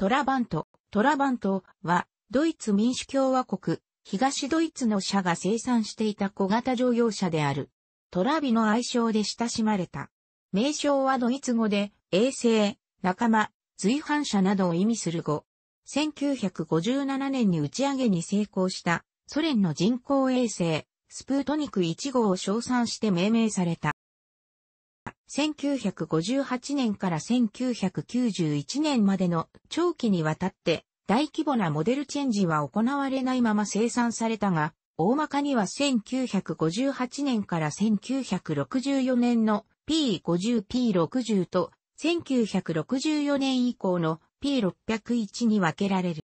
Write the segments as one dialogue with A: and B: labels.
A: トラバント、トラバントは、ドイツ民主共和国、東ドイツの社が生産していた小型乗用車である。トラビの愛称で親しまれた。名称はドイツ語で、衛星、仲間、随伴者などを意味する語。1957年に打ち上げに成功したソ連の人工衛星スプートニク1号を称賛して命名された。1958年から1991年までの長期にわたって大規模なモデルチェンジは行われないまま生産されたが、大まかには1958年から1964年の P50、P60 と1964年以降の P601 に分けられる。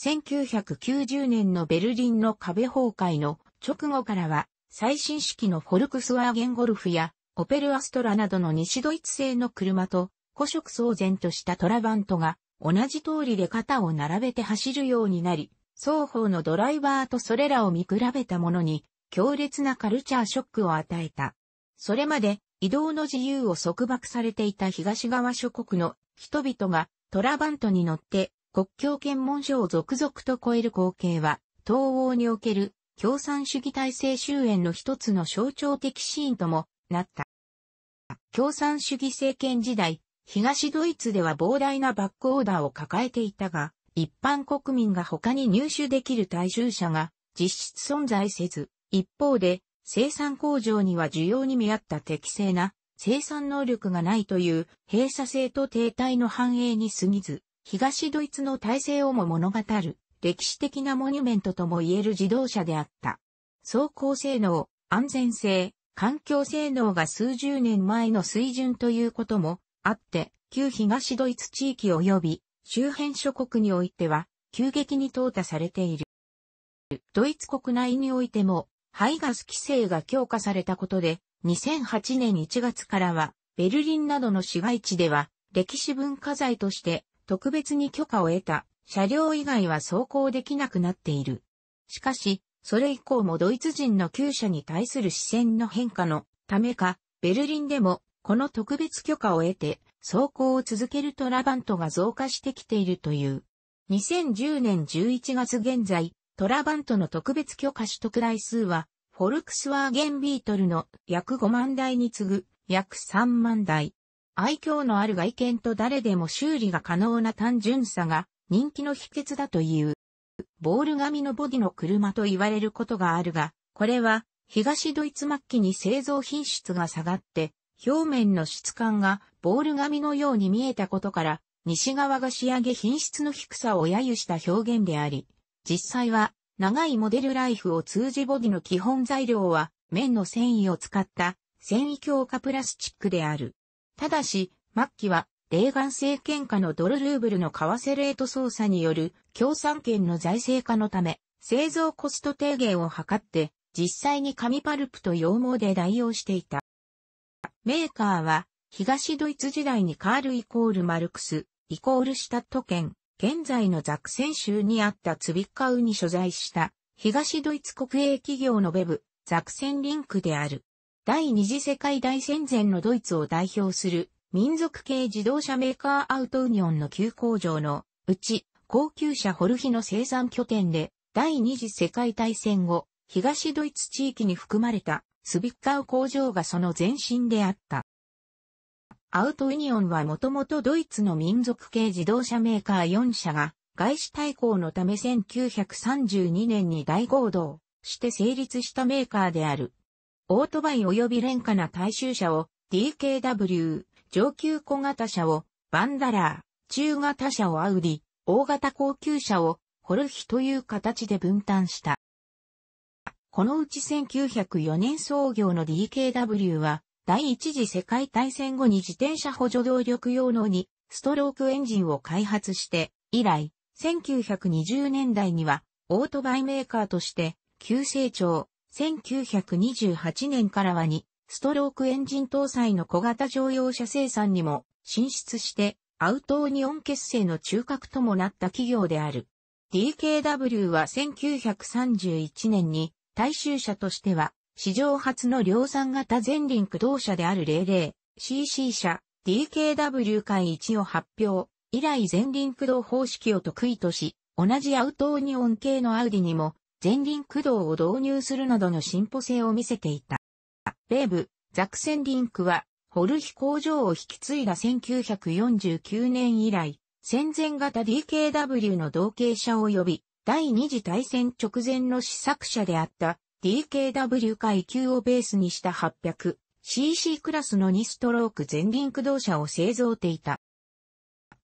A: 1990年のベルリンの壁崩壊の直後からは最新式のフォルクスワーゲンゴルフやオペルアストラなどの西ドイツ製の車と、古色騒然としたトラバントが、同じ通りで肩を並べて走るようになり、双方のドライバーとそれらを見比べたものに、強烈なカルチャーショックを与えた。それまで、移動の自由を束縛されていた東側諸国の人々がトラバントに乗って国境検問所を続々と超える光景は、東欧における共産主義体制終焉の一つの象徴的シーンともなった。共産主義政権時代、東ドイツでは膨大なバックオーダーを抱えていたが、一般国民が他に入手できる大衆車が実質存在せず、一方で生産工場には需要に見合った適正な生産能力がないという閉鎖性と停滞の繁栄に過ぎず、東ドイツの体制をも物語る歴史的なモニュメントとも言える自動車であった。走行性能、安全性、環境性能が数十年前の水準ということもあって、旧東ドイツ地域及び周辺諸国においては急激に淘汰されている。ドイツ国内においても排ガス規制が強化されたことで、2008年1月からはベルリンなどの市街地では歴史文化財として特別に許可を得た車両以外は走行できなくなっている。しかし、それ以降もドイツ人の旧車に対する視線の変化のためか、ベルリンでもこの特別許可を得て走行を続けるトラバントが増加してきているという。2010年11月現在、トラバントの特別許可取得台数は、フォルクスワーゲンビートルの約5万台に次ぐ約3万台。愛嬌のある外見と誰でも修理が可能な単純さが人気の秘訣だという。ボール紙のボディの車と言われることがあるが、これは東ドイツ末期に製造品質が下がって、表面の質感がボール紙のように見えたことから、西側が仕上げ品質の低さを揶揄した表現であり、実際は長いモデルライフを通じボディの基本材料は面の繊維を使った繊維強化プラスチックである。ただし、末期はレーガン政権下のドルルーブルの為替レート操作による共産圏の財政化のため、製造コスト低減を図って、実際に紙パルプと羊毛で代用していた。メーカーは、東ドイツ時代にカールイコールマルクス、イコールシュタット県、現在のザクセン州にあったツビッカウに所在した、東ドイツ国営企業のベブ、ザクセンリンクである。第二次世界大戦前のドイツを代表する民族系自動車メーカーアウトウニオンの旧工場のうち高級車ホルヒの生産拠点で第二次世界大戦後東ドイツ地域に含まれたスビッカウ工場がその前身であった。アウトウニオンはもともとドイツの民族系自動車メーカー4社が外資対抗のため1932年に大合同して成立したメーカーである。オートバイ及び廉価な大衆車を DKW、上級小型車をバンダラー、中型車をアウディ、大型高級車をホルヒという形で分担した。このうち1904年創業の DKW は、第一次世界大戦後に自転車補助動力用の2、ストロークエンジンを開発して、以来、1920年代にはオートバイメーカーとして急成長、1928年からは2ストロークエンジン搭載の小型乗用車生産にも進出して、アウトオニオン結成の中核ともなった企業である。DKW は1931年に大衆車としては史上初の量産型前輪駆動車である 00cc 車 DKW 会1を発表。以来前輪駆動方式を得意とし、同じアウトオニオン系のアウディにも前輪駆動を導入するなどの進歩性を見せていた。レーブ、ザクセンリンクは、ホルヒ工場を引き継いだ1949年以来、戦前型 DKW の同型車及び、第二次大戦直前の試作車であった DKW 階級をベースにした 800cc クラスの2ストローク前輪駆動車を製造ていた。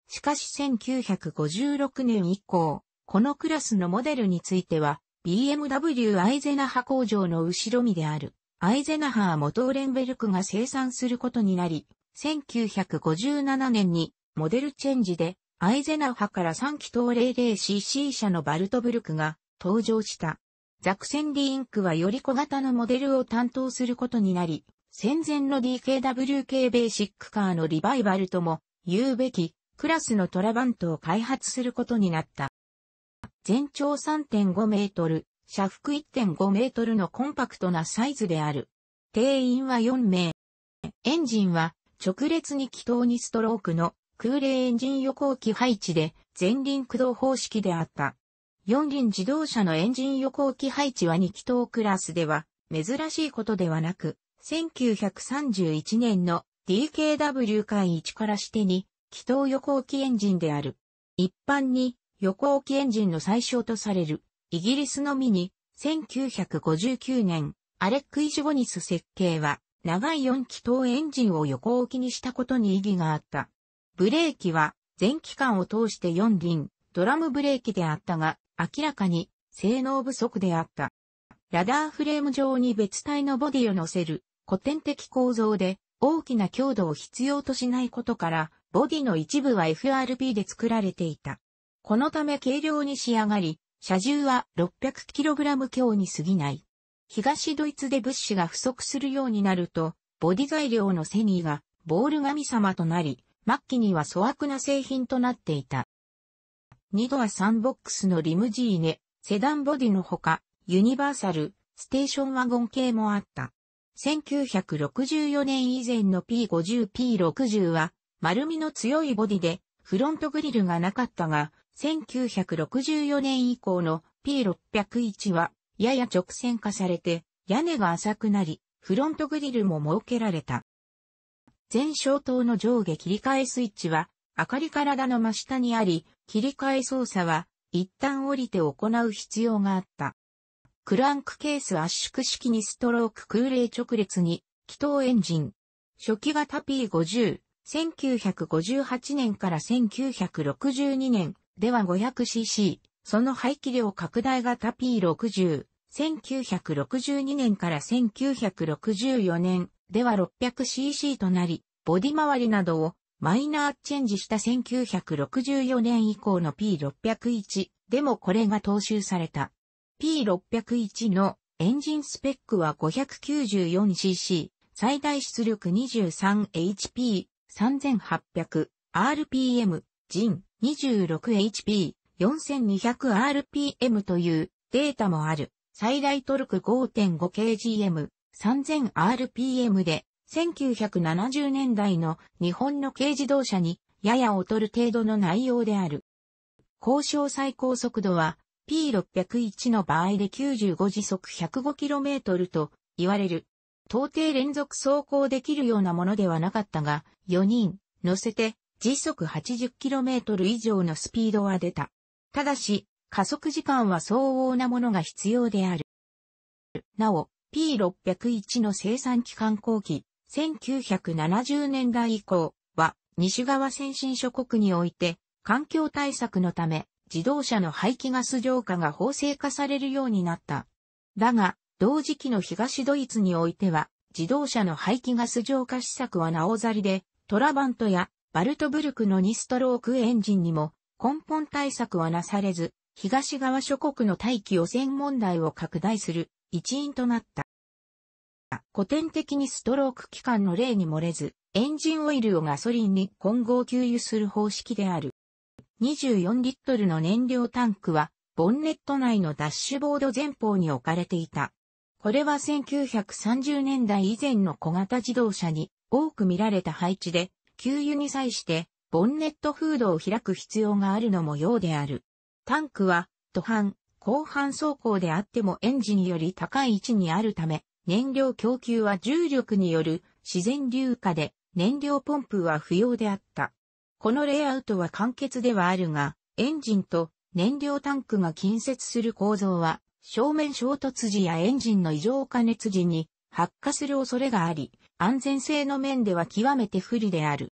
A: しかし1956年以降、このクラスのモデルについては、BMW アイゼナハ工場の後ろ身であるアイゼナハー元オレンベルクが生産することになり、1957年にモデルチェンジでアイゼナハから3気筒 00cc 車のバルトブルクが登場した。ザクセンリインクはより小型のモデルを担当することになり、戦前の DKW 系ベーシックカーのリバイバルとも言うべきクラスのトラバントを開発することになった。全長3.5メートル、車服1.5メートルのコンパクトなサイズである。定員は4名。エンジンは直列に気筒にストロークの空冷エンジン横置き配置で前輪駆動方式であった。四輪自動車のエンジン横置き配置は2気筒クラスでは珍しいことではなく、1931年の DKW 回1からしてに気筒横置きエンジンである。一般に横置きエンジンの最小とされるイギリスのみに、1959年、アレック・イジゴニス設計は、長い4気筒エンジンを横置きにしたことに意義があった。ブレーキは、全機関を通して4輪、ドラムブレーキであったが、明らかに、性能不足であった。ラダーフレーム上に別体のボディを乗せる、古典的構造で、大きな強度を必要としないことから、ボディの一部は FRP で作られていた。このため軽量に仕上がり、車重は 600kg 強に過ぎない。東ドイツで物資が不足するようになると、ボディ材料のセニーがボール神様となり、末期には粗悪な製品となっていた。ニドアサンボックスのリムジーネ、セダンボディのほか、ユニバーサル、ステーションワゴン系もあった。1964年以前の P50、P60 は、丸みの強いボディで、フロントグリルがなかったが、1964年以降の P601 は、やや直線化されて、屋根が浅くなり、フロントグリルも設けられた。全消灯の上下切り替えスイッチは、明かり体の真下にあり、切り替え操作は、一旦降りて行う必要があった。クランクケース圧縮式にストローク空冷直列に、気筒エンジン。初期型 P50、1958年から1962年、では 500cc、その排気量拡大型 P60、1962年から1964年では 600cc となり、ボディ周りなどをマイナーチェンジした1964年以降の P601 でもこれが踏襲された。P601 のエンジンスペックは 594cc、最大出力 23HP、3800RPM、ジン 26HP4200rpm というデータもある。最大トルク 5.5kgm 3000rpm で1970年代の日本の軽自動車にやや劣る程度の内容である。交渉最高速度は P601 の場合で95時速 105km と言われる。到底連続走行できるようなものではなかったが、4人乗せて時速 80km 以上のスピードは出た。ただし、加速時間は相応なものが必要である。なお、P601 の生産期間後期、1970年代以降は、西側先進諸国において、環境対策のため、自動車の排気ガス浄化が法制化されるようになった。だが、同時期の東ドイツにおいては、自動車の排気ガス浄化施策はなおざりで、トラバントやバルトブルクの2ストロークエンジンにも根本対策はなされず、東側諸国の大気汚染問題を拡大する一因となった。古典的にストローク機関の例に漏れず、エンジンオイルをガソリンに混合給油する方式である。24リットルの燃料タンクは、ボンネット内のダッシュボード前方に置かれていた。これは1930年代以前の小型自動車に多く見られた配置で、給油に際して、ボンネットフードを開く必要があるのもようである。タンクは、途半、後半走行であってもエンジンより高い位置にあるため、燃料供給は重力による自然流下で、燃料ポンプは不要であった。このレイアウトは簡潔ではあるが、エンジンと燃料タンクが近接する構造は、正面衝突時やエンジンの異常加熱時に発火する恐れがあり、安全性の面では極めて不利である。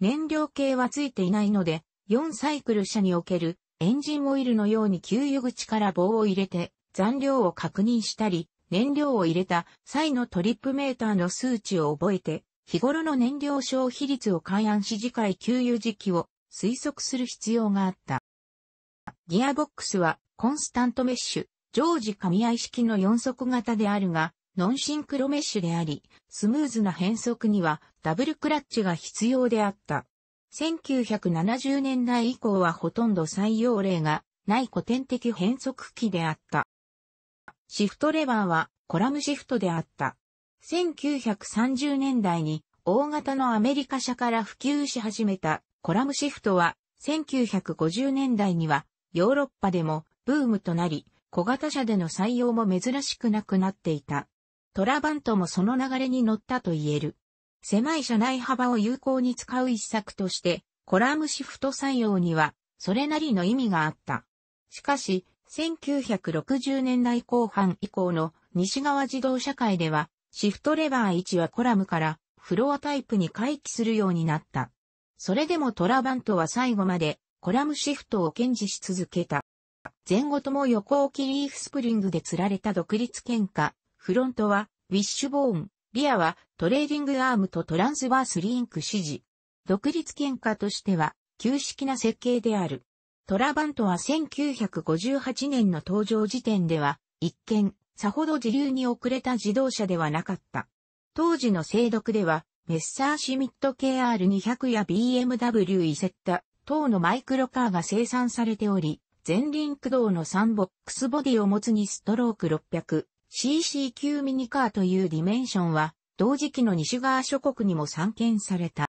A: 燃料系はついていないので、4サイクル車におけるエンジンオイルのように給油口から棒を入れて残量を確認したり、燃料を入れた際のトリップメーターの数値を覚えて、日頃の燃料消費率を勘案し次回給油時期を推測する必要があった。ギアボックスはコンスタントメッシュ、常時噛み合い式の4足型であるが、ノンシンクロメッシュであり、スムーズな変速にはダブルクラッチが必要であった。1970年代以降はほとんど採用例がない古典的変速機であった。シフトレバーはコラムシフトであった。1930年代に大型のアメリカ車から普及し始めたコラムシフトは1950年代にはヨーロッパでもブームとなり小型車での採用も珍しくなくなっていた。トラバントもその流れに乗ったと言える。狭い車内幅を有効に使う一策として、コラムシフト採用には、それなりの意味があった。しかし、1960年代後半以降の西側自動車界では、シフトレバー1はコラムからフロアタイプに回帰するようになった。それでもトラバントは最後までコラムシフトを堅持し続けた。前後とも横置きリーフスプリングで釣られた独立喧嘩、フロントは、ウィッシュボーン、リアはトレーディングアームとトランスバースリンク指示。独立喧嘩としては、旧式な設計である。トラバントは1958年の登場時点では、一見、さほど自流に遅れた自動車ではなかった。当時の制読では、メッサーシミット KR200 や BMW イセッタ等のマイクロカーが生産されており、前輪駆動のサンボックスボディを持つにストローク600、CC 級ミニカーというディメンションは、同時期の西側諸国にも散見された。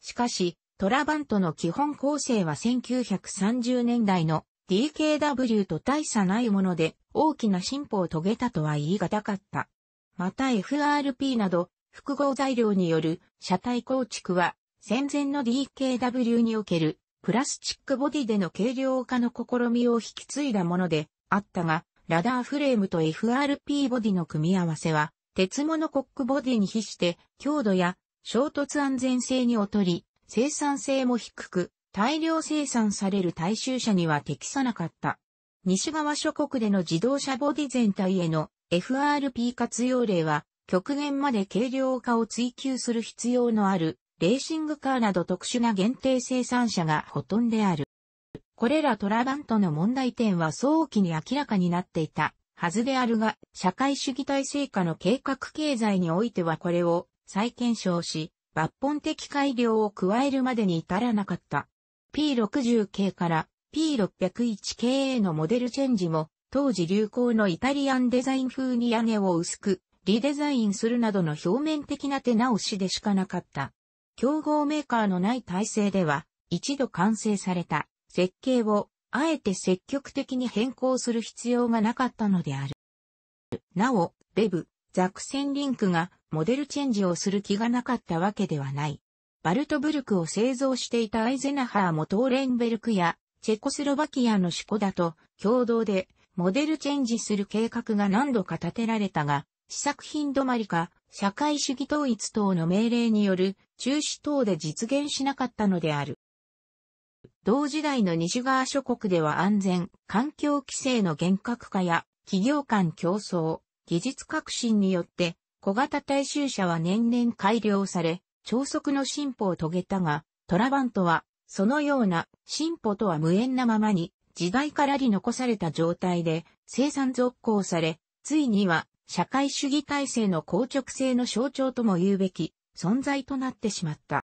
A: しかし、トラバントの基本構成は1930年代の DKW と大差ないもので大きな進歩を遂げたとは言い難かった。また FRP など複合材料による車体構築は戦前の DKW におけるプラスチックボディでの軽量化の試みを引き継いだものであったが、ラダーフレームと FRP ボディの組み合わせは、鉄モコックボディに比して強度や衝突安全性に劣り、生産性も低く、大量生産される大衆車には適さなかった。西側諸国での自動車ボディ全体への FRP 活用例は、極限まで軽量化を追求する必要のある、レーシングカーなど特殊な限定生産者がほとんどである。これらトラバントの問題点は早期に明らかになっていたはずであるが、社会主義体制下の計画経済においてはこれを再検証し、抜本的改良を加えるまでに至らなかった。P60 系から P601 系へのモデルチェンジも、当時流行のイタリアンデザイン風に屋根を薄く、リデザインするなどの表面的な手直しでしかなかった。競合メーカーのない体制では、一度完成された設計を、あえて積極的に変更する必要がなかったのである。なお、ベブ、ザクセンリンクがモデルチェンジをする気がなかったわけではない。バルトブルクを製造していたアイゼナハーもトーレンベルクやチェコスロバキアのシコダと共同でモデルチェンジする計画が何度か立てられたが、試作品止まりか社会主義統一等の命令による中止等で実現しなかったのである。同時代の西側諸国では安全、環境規制の厳格化や企業間競争、技術革新によって小型大衆車は年々改良され、超速の進歩を遂げたが、トラバントはそのような進歩とは無縁なままに時代からり残された状態で生産続行され、ついには社会主義体制の硬直性の象徴とも言うべき存在となってしまった。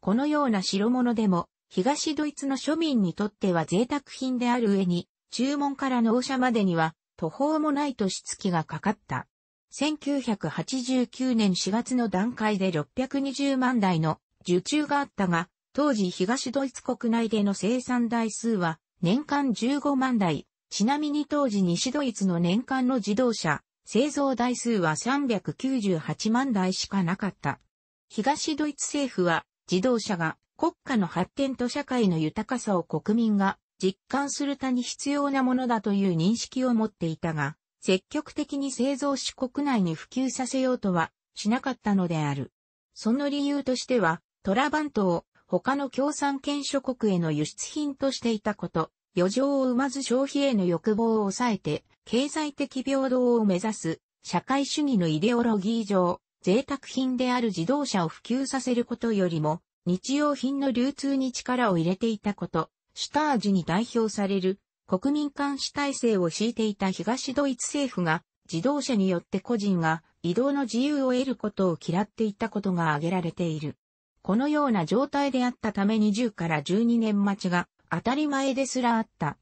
A: このような代物でも東ドイツの庶民にとっては贅沢品である上に、注文から納車までには途方もない年月がかかった。1989年4月の段階で620万台の受注があったが、当時東ドイツ国内での生産台数は年間15万台。ちなみに当時西ドイツの年間の自動車製造台数は398万台しかなかった。東ドイツ政府は自動車が国家の発展と社会の豊かさを国民が実感する他に必要なものだという認識を持っていたが、積極的に製造し国内に普及させようとはしなかったのである。その理由としては、トラバントを他の共産権諸国への輸出品としていたこと、余剰を生まず消費への欲望を抑えて、経済的平等を目指す、社会主義のイデオロギー上、贅沢品である自動車を普及させることよりも、日用品の流通に力を入れていたこと、シュタージに代表される国民監視体制を敷いていた東ドイツ政府が自動車によって個人が移動の自由を得ることを嫌っていたことが挙げられている。このような状態であったために1 0から12年待ちが当たり前ですらあった。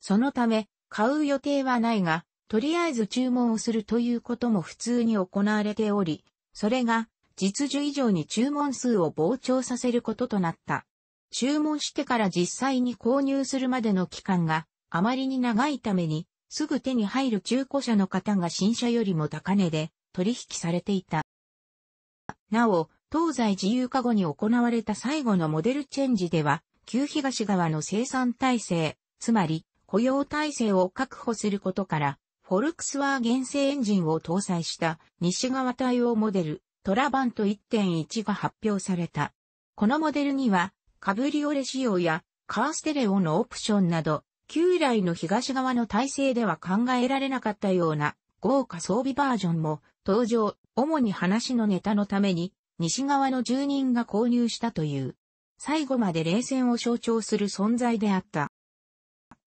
A: そのため、買う予定はないが、とりあえず注文をするということも普通に行われており、それが実需以上に注文数を膨張させることとなった。注文してから実際に購入するまでの期間があまりに長いために、すぐ手に入る中古車の方が新車よりも高値で取引されていた。なお、東西自由化後に行われた最後のモデルチェンジでは、旧東側の生産体制、つまり雇用体制を確保することから、フォルクスワーゲン製エンジンを搭載した西側対応モデルトラバント1.1が発表された。このモデルには、カブリオレ仕様やカーステレオのオプションなど、旧来の東側の体制では考えられなかったような豪華装備バージョンも登場、主に話のネタのために、西側の住人が購入したという、最後まで冷戦を象徴する存在であった。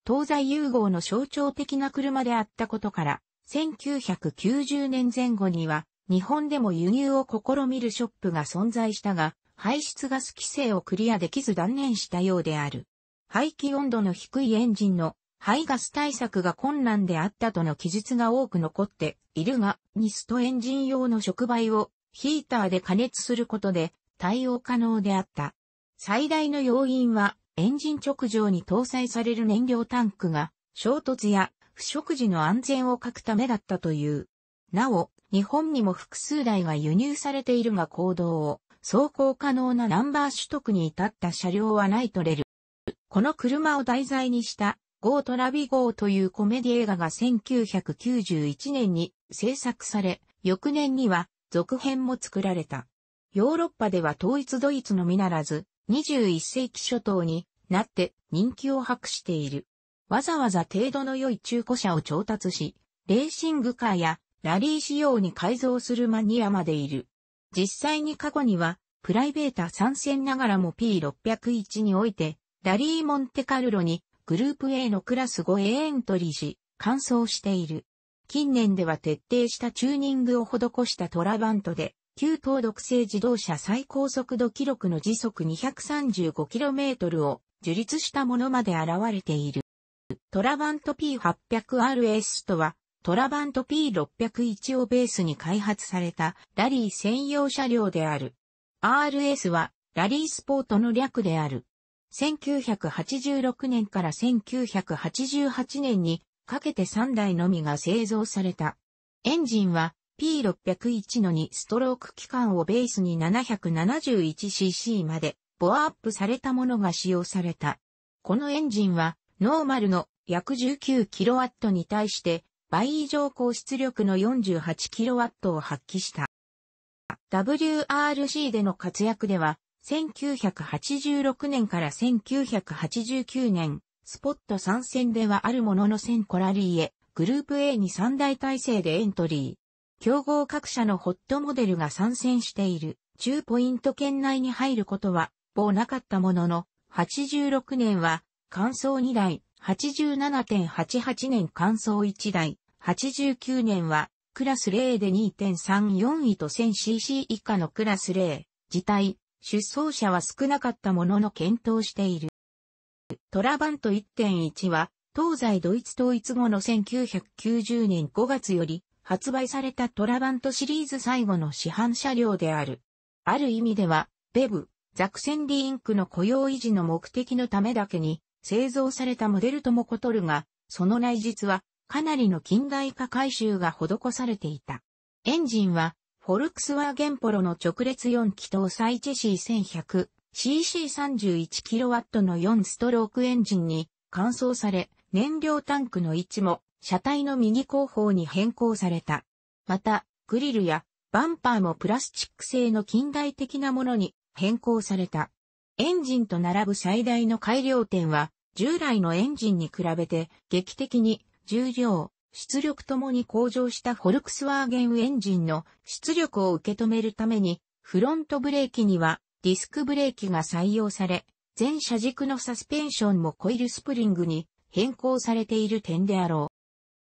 A: 東西融合の象徴的な車であったことから、1990年前後には、日本でも輸入を試みるショップが存在したが、排出ガス規制をクリアできず断念したようである。排気温度の低いエンジンの排ガス対策が困難であったとの記述が多く残っているが、ニストエンジン用の触媒をヒーターで加熱することで対応可能であった。最大の要因はエンジン直上に搭載される燃料タンクが衝突や不織時の安全を欠くためだったという。なお、日本にも複数台が輸入されているが行動を走行可能なナンバー取得に至った車両はないとれる。この車を題材にした Go トラビ Go というコメディ映画が1991年に制作され、翌年には続編も作られた。ヨーロッパでは統一ドイツのみならず、21世紀初頭になって人気を博している。わざわざ程度の良い中古車を調達し、レーシングカーやラリー仕様に改造するマニアまでいる。実際に過去には、プライベータ参戦ながらも P601 において、ラリーモンテカルロにグループ A のクラス5 a エントリーし、完走している。近年では徹底したチューニングを施したトラバントで、旧東独製自動車最高速度記録の時速 235km を樹立したものまで現れている。トラバント P800RS とはトラバント P601 をベースに開発されたラリー専用車両である。RS はラリースポートの略である。1986年から1988年にかけて3台のみが製造された。エンジンは P601 の2ストローク機関をベースに 771cc までボアアップされたものが使用された。このエンジンはノーマルの約 19kW に対して倍以上高出力の 48kW を発揮した。WRC での活躍では、1986年から1989年、スポット参戦ではあるものの1000コラリーへ、グループ A に3大体制でエントリー。競合各社のホットモデルが参戦している、10ポイント圏内に入ることは、某なかったものの、86年は、乾燥2台、87.88年乾燥1台、89年は、クラス0で2.34位と 1000cc 以下のクラス0、自体、出走者は少なかったものの検討している。トラバント1.1は、東西ドイツ統一後の1990年5月より発売されたトラバントシリーズ最後の市販車両である。ある意味では、ベブ、ザクセンリインクの雇用維持の目的のためだけに製造されたモデルとも異るが、その内実はかなりの近代化改修が施されていた。エンジンは、フォルクスワーゲンポロの直列4気搭載チェシー 1100cc31kW の4ストロークエンジンに換装され、燃料タンクの位置も車体の右後方に変更された。また、グリルやバンパーもプラスチック製の近代的なものに変更された。エンジンと並ぶ最大の改良点は、従来のエンジンに比べて劇的に重量、出力ともに向上したフォルクスワーゲンエンジンの出力を受け止めるために、フロントブレーキにはディスクブレーキが採用され、全車軸のサスペンションもコイルスプリングに変更されている点であろ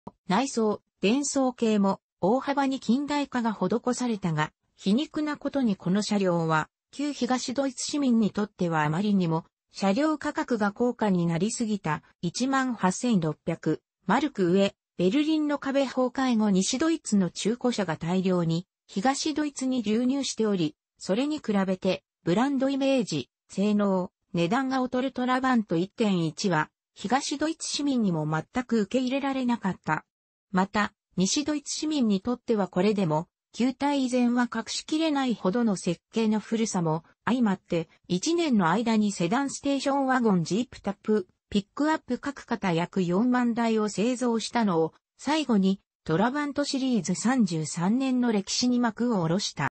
A: う。内装、電装系も大幅に近代化が施されたが、皮肉なことにこの車両は、旧東ドイツ市民にとってはあまりにも、車両価格が高価になりすぎた1 8600マルク上、ベルリンの壁崩壊後西ドイツの中古車が大量に東ドイツに流入しており、それに比べてブランドイメージ、性能、値段が劣るトラバント1.1は東ドイツ市民にも全く受け入れられなかった。また、西ドイツ市民にとってはこれでも、球体以前は隠しきれないほどの設計の古さも相まって、1年の間にセダンステーションワゴンジープタップピックアップ各型約4万台を製造したのを、最後にトラバントシリーズ33年の歴史に幕を下ろした。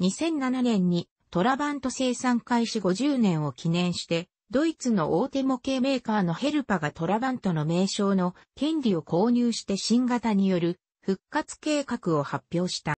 A: 2007年にトラバント生産開始50年を記念して、ドイツの大手模型メーカーのヘルパがトラバントの名称の権利を購入して新型による復活計画を発表した。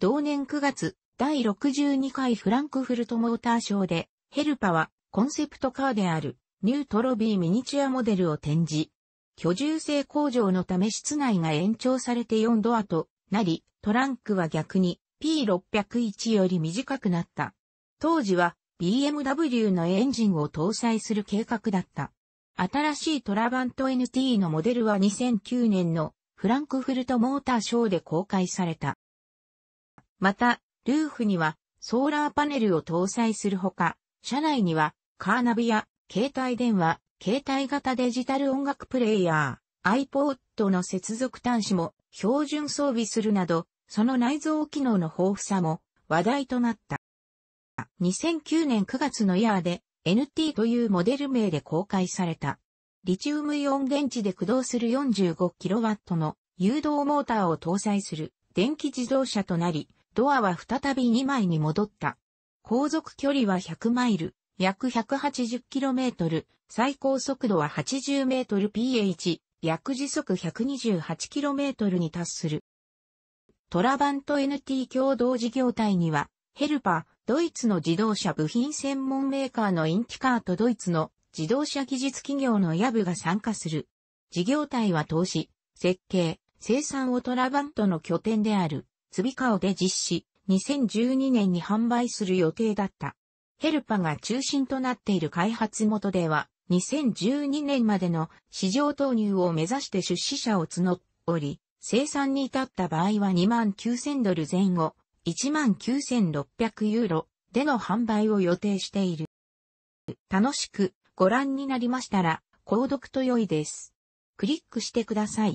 A: 同年9月、第62回フランクフルトモーターショーで、ヘルパはコンセプトカーであるニュートロビーミニチュアモデルを展示。居住性向上のため室内が延長されて4ドアとなり、トランクは逆に P601 より短くなった。当時は BMW のエンジンを搭載する計画だった。新しいトラバント NT のモデルは2009年のフランクフルトモーターショーで公開された。また、ルーフにはソーラーパネルを搭載するほか、車内にはカーナビや携帯電話、携帯型デジタル音楽プレイヤー、iPod の接続端子も標準装備するなど、その内蔵機能の豊富さも話題となった。2009年9月のイヤーで NT というモデル名で公開された。リチウムイオン電池で駆動する 45kW の誘導モーターを搭載する電気自動車となり、ドアは再び2枚に戻った。航続距離は100マイル、約 180km、最高速度は 80mph、約時速 128km に達する。トラバント NT 共同事業体には、ヘルパー、ドイツの自動車部品専門メーカーのインティカーとドイツの自動車技術企業のヤブが参加する。事業体は投資、設計、生産をトラバントの拠点である、ツビカオで実施、2012年に販売する予定だった。ヘルパが中心となっている開発元では、2012年までの市場投入を目指して出資者を募っており、生産に至った場合は29,000ドル前後、19,600ユーロでの販売を予定している。楽しくご覧になりましたら、購読と良いです。クリックしてください。